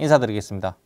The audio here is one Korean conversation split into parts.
인사드리겠습니다.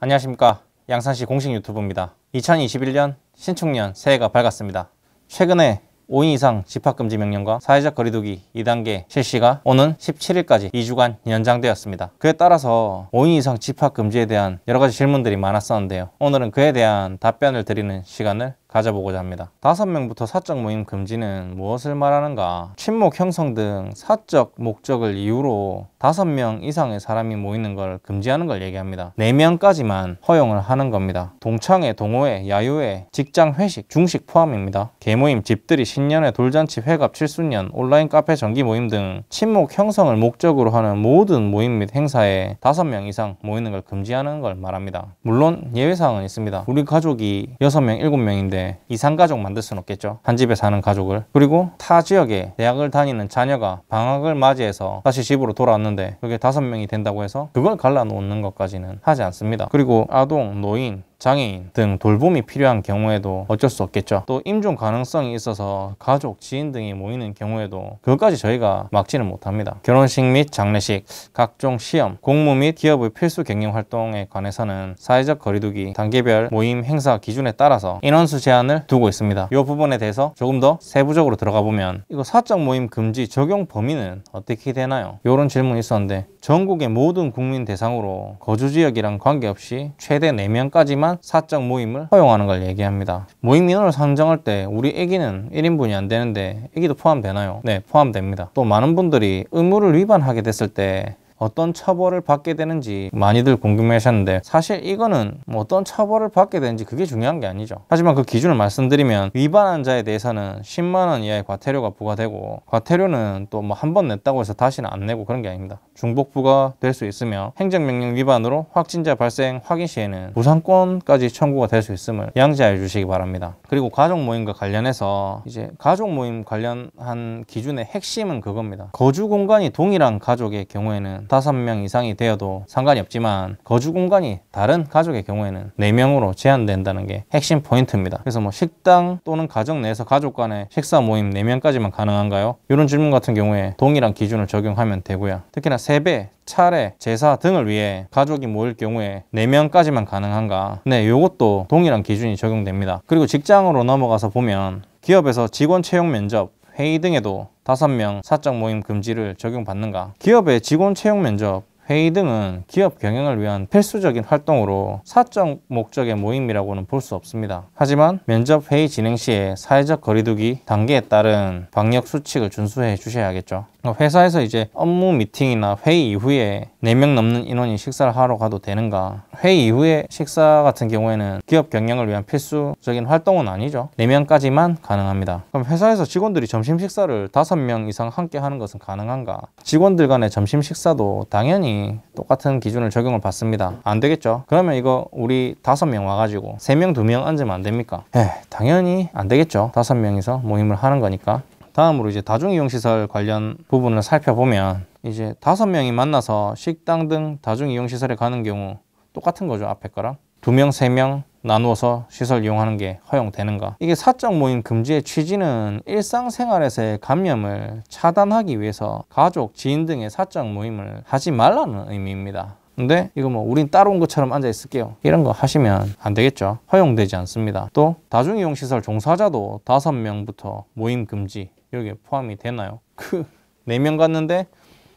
안녕하십니까 양산시 공식 유튜브입니다. 2021년 신축년 새해가 밝았습니다. 최근에 5인 이상 집합금지 명령과 사회적 거리두기 2단계 실시가 오는 17일까지 2주간 연장되었습니다. 그에 따라서 5인 이상 집합금지에 대한 여러 가지 질문들이 많았었는데요. 오늘은 그에 대한 답변을 드리는 시간을 가져보고자 합니다. 다섯 명부터 사적 모임 금지는 무엇을 말하는가? 친목 형성 등 사적 목적을 이유로 다섯 명 이상의 사람이 모이는 걸 금지하는 걸 얘기합니다. 네명까지만 허용을 하는 겁니다. 동창회, 동호회, 야유회, 직장 회식, 중식 포함입니다. 개모임, 집들이, 신년회, 돌잔치, 회갑, 칠순년, 온라인 카페, 정기 모임 등 친목 형성을 목적으로 하는 모든 모임 및 행사에 다섯 명 이상 모이는 걸 금지하는 걸 말합니다. 물론 예외사항은 있습니다. 우리 가족이 여섯 명 일곱 명인데 되는데 네, 이산가족 만들 수는 없겠죠. 한 집에 사는 가족을. 그리고 타 지역에 대학을 다니는 자녀가 방학을 맞이해서 다시 집으로 돌아왔는데 그게 다섯 명이 된다고 해서 그걸 갈라놓는 것까지는 하지 않습니다. 그리고 아동, 노인, 장애인 등 돌봄이 필요한 경우에도 어쩔 수 없겠죠. 또 임종 가능성이 있어서 가족, 지인 등이 모이는 경우에도 그것까지 저희가 막지는 못합니다. 결혼식 및 장례식, 각종 시험, 공무 및 기업의 필수 경영 활동에 관해서는 사회적 거리두기, 단계별 모임 행사 기준에 따라서 인원수 제한을 두고 있습니다. 이 부분에 대해서 조금 더 세부적으로 들어가 보면 이거 사적 모임 금지 적용 범위는 어떻게 되나요? 이런 질문이 있었는데 전국의 모든 국민 대상으로 거주 지역이랑 관계없이 최대 4명까지만 사적 모임을 허용하는 걸 얘기합니다. 모임 인원을 상정할 때 우리 애기는 1인분이 안 되는데 애기도 포함되나요? 네, 포함됩니다. 또 많은 분들이 의무를 위반하게 됐을 때 어떤 처벌을 받게 되는지 많이들 궁금해하셨는데 사실 이거는 뭐 어떤 처벌을 받게 되는지 그게 중요한 게 아니죠. 하지만 그 기준을 말씀드리면 위반한 자에 대해서는 10만 원 이하의 과태료가 부과되고 과태료는 또 뭐 한 번 냈다고 해서 다시는 안 내고 그런 게 아닙니다. 중복부가 될 수 있으며 행정명령 위반으로 확진자 발생 확인 시에는 부상권까지 청구가 될 수 있음을 양지해 주시기 바랍니다. 그리고 가족 모임과 관련해서 이제 가족 모임 관련한 기준의 핵심은 그겁니다. 거주 공간이 동일한 가족의 경우에는 5명 이상이 되어도 상관이 없지만 거주 공간이 다른 가족의 경우에는 4명으로 제한된다는 게 핵심 포인트입니다. 그래서 뭐 식당 또는 가정 내에서 가족 간의 식사 모임 4명까지만 가능한가요? 이런 질문 같은 경우에 동일한 기준을 적용하면 되고요. 특히나 세배, 차례, 제사 등을 위해 가족이 모일 경우에 4명까지만 가능한가? 네, 이것도 동일한 기준이 적용됩니다. 그리고 직장으로 넘어가서 보면 기업에서 직원 채용 면접, 회의 등에도 5명 사적 모임 금지를 적용받는가 기업의 직원 채용 면접 회의 등은 기업 경영을 위한 필수적인 활동으로 사적 목적의 모임이라고는 볼 수 없습니다. 하지만 면접 회의 진행 시에 사회적 거리두기 단계에 따른 방역 수칙을 준수해 주셔야겠죠. 회사에서 이제 업무 미팅이나 회의 이후에 4명 넘는 인원이 식사를 하러 가도 되는가 회의 이후에 식사 같은 경우에는 기업 경영을 위한 필수적인 활동은 아니죠 4명까지만 가능합니다 그럼 회사에서 직원들이 점심 식사를 5명 이상 함께 하는 것은 가능한가 직원들 간의 점심 식사도 당연히 똑같은 기준을 적용을 받습니다 안 되겠죠 그러면 이거 우리 5명 와가지고 3명 2명 앉으면 안 됩니까? 에 예, 당연히 안 되겠죠 5명이서 모임을 하는 거니까 다음으로 이제 다중이용시설 관련 부분을 살펴보면 이제 다섯 명이 만나서 식당 등 다중이용시설에 가는 경우 똑같은 거죠 앞에 거랑 두 명, 세 명 나누어서 시설 이용하는 게 허용되는가 이게 사적 모임 금지의 취지는 일상생활에서의 감염을 차단하기 위해서 가족, 지인 등의 사적 모임을 하지 말라는 의미입니다 근데 이거 뭐 우린 따로 온 것처럼 앉아 있을게요 이런 거 하시면 안 되겠죠 허용되지 않습니다 또 다중이용시설 종사자도 다섯 명부터 모임 금지 여기에 포함이 되나요? 그 네 명 갔는데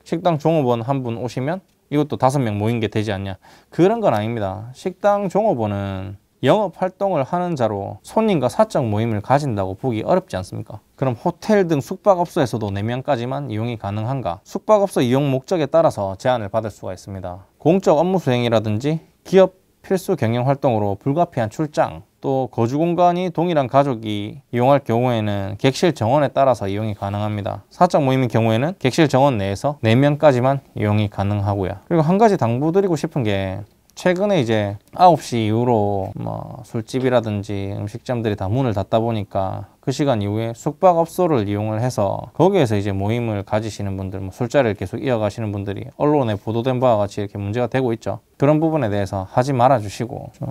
식당 종업원 한 분 오시면 이것도 다섯 명 모인 게 되지 않냐 그런 건 아닙니다 식당 종업원은 영업 활동을 하는 자로 손님과 사적 모임을 가진다고 보기 어렵지 않습니까? 그럼 호텔 등 숙박업소에서도 내면까지만 이용이 가능한가? 숙박업소 이용 목적에 따라서 제한을 받을 수가 있습니다. 공적 업무 수행이라든지 기업 필수 경영 활동으로 불가피한 출장, 또 거주 공간이 동일한 가족이 이용할 경우에는 객실 정원에 따라서 이용이 가능합니다. 사적 모임인 경우에는 객실 정원 내에서 4명까지만 이용이 가능하고요. 그리고 한 가지 당부드리고 싶은 게 최근에 이제 9시 이후로 뭐 술집이라든지 음식점들이 다 문을 닫다 보니까 그 시간 이후에 숙박업소를 이용을 해서 거기에서 이제 모임을 가지시는 분들, 뭐 술자리를 계속 이어가시는 분들이 언론에 보도된 바와 같이 이렇게 문제가 되고 있죠. 그런 부분에 대해서 하지 말아주시고 좀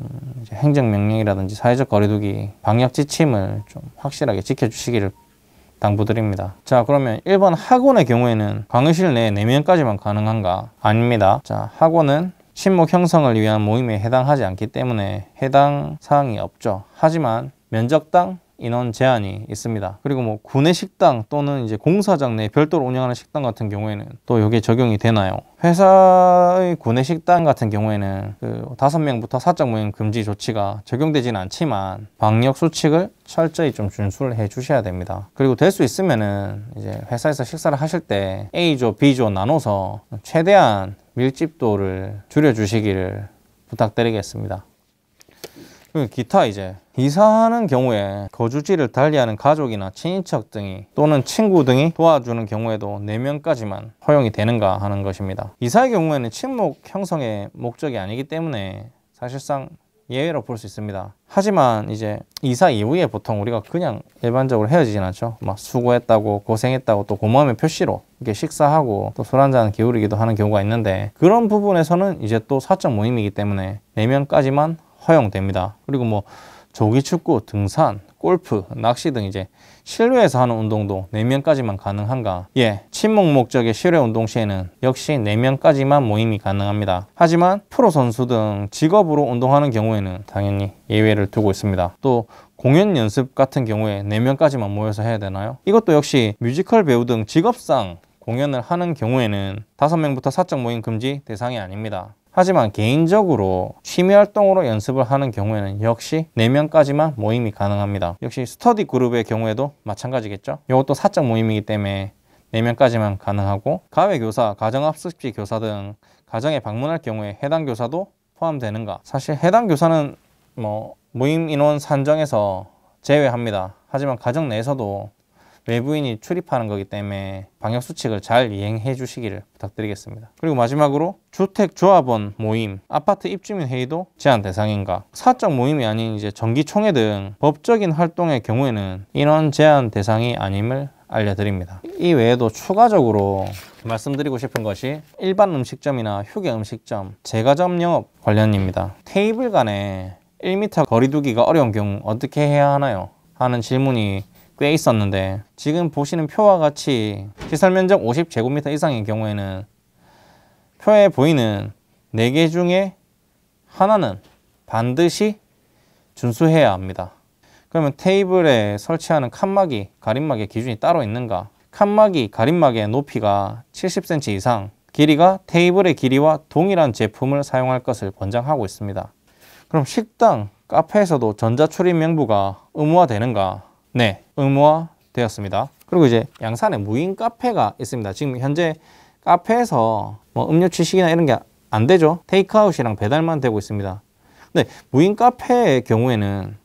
행정명령이라든지 사회적 거리두기 방역 지침을 좀 확실하게 지켜주시기를 당부드립니다. 자 그러면 1번 학원의 경우에는 강의실 내 4명까지만 가능한가? 아닙니다. 자 학원은 친목 형성을 위한 모임에 해당하지 않기 때문에 해당 사항이 없죠. 하지만 면적당 인원 제한이 있습니다. 그리고 뭐 구내 식당 또는 이제 공사장 내 별도로 운영하는 식당 같은 경우에는 또 여기에 적용이 되나요? 회사의 구내 식당 같은 경우에는 그 5명부터 사적 모임 금지 조치가 적용되지는 않지만 방역 수칙을 철저히 좀 준수를 해 주셔야 됩니다. 그리고 될 수 있으면은 이제 회사에서 식사를 하실 때 A조, B조 나눠서 최대한 밀집도를 줄여 주시기를 부탁드리겠습니다. 그 기타 이제 이사하는 경우에 거주지를 달리하는 가족이나 친인척 등이 또는 친구 등이 도와주는 경우에도 4명까지만 허용이 되는가 하는 것입니다. 이사의 경우에는 침묵 형성의 목적이 아니기 때문에 사실상 예외로 볼 수 있습니다. 하지만 이제 이사 이후에 보통 우리가 그냥 일반적으로 헤어지진 않죠. 막 수고했다고 고생했다고 또 고마움의 표시로 이렇게 식사하고 또 술 한잔 기울이기도 하는 경우가 있는데 그런 부분에서는 이제 또 사적 모임이기 때문에 4명까지만 허용됩니다. 그리고 뭐 조기 축구, 등산, 골프, 낚시 등 이제 실외에서 하는 운동도 4명까지만 가능한가? 예, 친목 목적의 실외 운동 시에는 역시 4명까지만 모임이 가능합니다. 하지만 프로 선수 등 직업으로 운동하는 경우에는 당연히 예외를 두고 있습니다. 또 공연 연습 같은 경우에 4명까지만 모여서 해야 되나요? 이것도 역시 뮤지컬 배우 등 직업상 공연을 하는 경우에는 5명부터 사적 모임 금지 대상이 아닙니다. 하지만 개인적으로 취미 활동으로 연습을 하는 경우에는 역시 4명까지만 모임이 가능합니다. 역시 스터디 그룹의 경우에도 마찬가지겠죠. 이것도 사적 모임이기 때문에 4명까지만 가능하고 가외교사, 가정학습지 교사 등 가정에 방문할 경우에 해당 교사도 포함되는가? 사실 해당 교사는 뭐 모임 인원 산정에서 제외합니다. 하지만 가정 내에서도 외부인이 출입하는 거기 때문에 방역 수칙을 잘 이행해 주시기를 부탁드리겠습니다. 그리고 마지막으로 주택 조합원 모임, 아파트 입주민 회의도 제한 대상인가? 사적 모임이 아닌 이제 정기 총회 등 법적인 활동의 경우에는 인원 제한 대상이 아님을 알려드립니다. 이 외에도 추가적으로 말씀드리고 싶은 것이 일반 음식점이나 휴게 음식점, 제과점 영업 관련입니다. 테이블 간에 1m 거리 두기가 어려운 경우 어떻게 해야 하나요? 하는 질문이 꽤 있었는데 지금 보시는 표와 같이 시설 면적 50제곱미터 이상의 경우에는 표에 보이는 4개 중에 하나는 반드시 준수해야 합니다. 그러면 테이블에 설치하는 칸막이, 가림막의 기준이 따로 있는가? 칸막이, 가림막의 높이가 70cm 이상, 길이가 테이블의 길이와 동일한 제품을 사용할 것을 권장하고 있습니다. 그럼 식당, 카페에서도 전자출입 명부가 의무화되는가? 네, 의무화되었습니다. 그리고 이제 양산에 무인 카페가 있습니다. 지금 현재 카페에서 뭐 음료 취식이나 이런 게 안 되죠. 테이크아웃이랑 배달만 되고 있습니다. 근데 무인 카페의 경우에는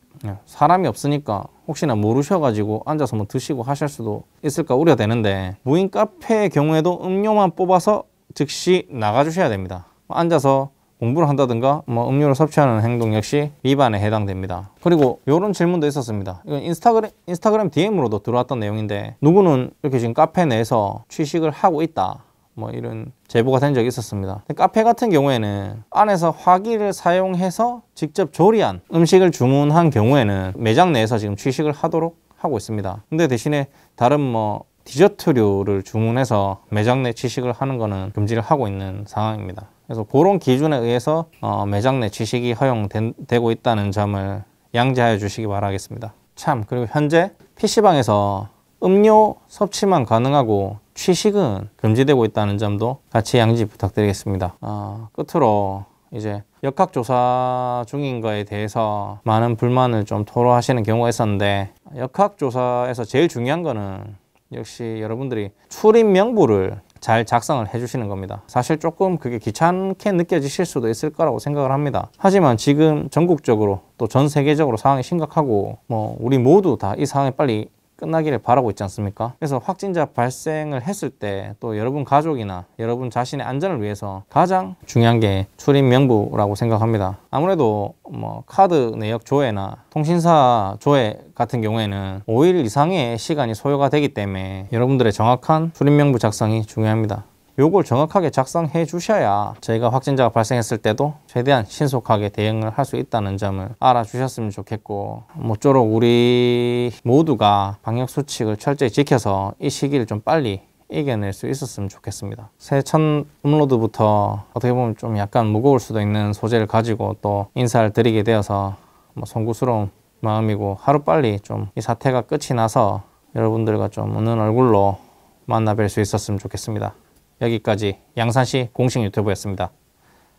사람이 없으니까 혹시나 모르셔가지고 앉아서 뭐 드시고 하실 수도 있을까 우려되는데 무인 카페의 경우에도 음료만 뽑아서 즉시 나가주셔야 됩니다. 앉아서 공부를 한다든가 뭐 음료를 섭취하는 행동 역시 위반에 해당됩니다. 그리고 이런 질문도 있었습니다. 이건 인스타그램, 인스타그램 DM으로도 들어왔던 내용인데 누구는 이렇게 지금 카페 내에서 취식을 하고 있다. 뭐 이런 제보가 된 적이 있었습니다. 카페 같은 경우에는 안에서 화기를 사용해서 직접 조리한 음식을 주문한 경우에는 매장 내에서 지금 취식을 하도록 하고 있습니다. 근데 대신에 다른 뭐 디저트류를 주문해서 매장 내 취식을 하는 거는 금지를 하고 있는 상황입니다. 그래서 그런 기준에 의해서 어, 매장 내 지식이 허용되고 있다는 점을 양지하여 주시기 바라겠습니다. 참 그리고 현재 PC방에서 음료 섭취만 가능하고 취식은 금지되고 있다는 점도 같이 양지 부탁드리겠습니다. 어, 끝으로 이제 역학조사 중인 거에 대해서 많은 불만을 좀 토로하시는 경우가 있었는데 역학조사에서 제일 중요한 거는 역시 여러분들이 출입 명부를 잘 작성을 해주시는 겁니다. 사실 조금 그게 귀찮게 느껴지실 수도 있을 거라고 생각을 합니다. 하지만 지금 전국적으로 또 전 세계적으로 상황이 심각하고 뭐 우리 모두 다 이 상황에 빨리 끝나기를 바라고 있지 않습니까? 그래서 확진자 발생을 했을 때 또 여러분 가족이나 여러분 자신의 안전을 위해서 가장 중요한 게 출입 명부라고 생각합니다. 아무래도 뭐 카드 내역 조회나 통신사 조회 같은 경우에는 5일 이상의 시간이 소요가 되기 때문에 여러분들의 정확한 출입 명부 작성이 중요합니다. 요걸 정확하게 작성해 주셔야 저희가 확진자가 발생했을 때도 최대한 신속하게 대응을 할 수 있다는 점을 알아주셨으면 좋겠고 모쪼록 우리 모두가 방역수칙을 철저히 지켜서 이 시기를 좀 빨리 이겨낼 수 있었으면 좋겠습니다. 새해 첫 업로드부터 어떻게 보면 좀 약간 무거울 수도 있는 소재를 가지고 또 인사를 드리게 되어서 뭐 송구스러운 마음이고 하루빨리 좀 이 사태가 끝이 나서 여러분들과 좀 웃는 얼굴로 만나 뵐 수 있었으면 좋겠습니다. 여기까지 양산시 공식 유튜브였습니다.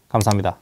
감사합니다.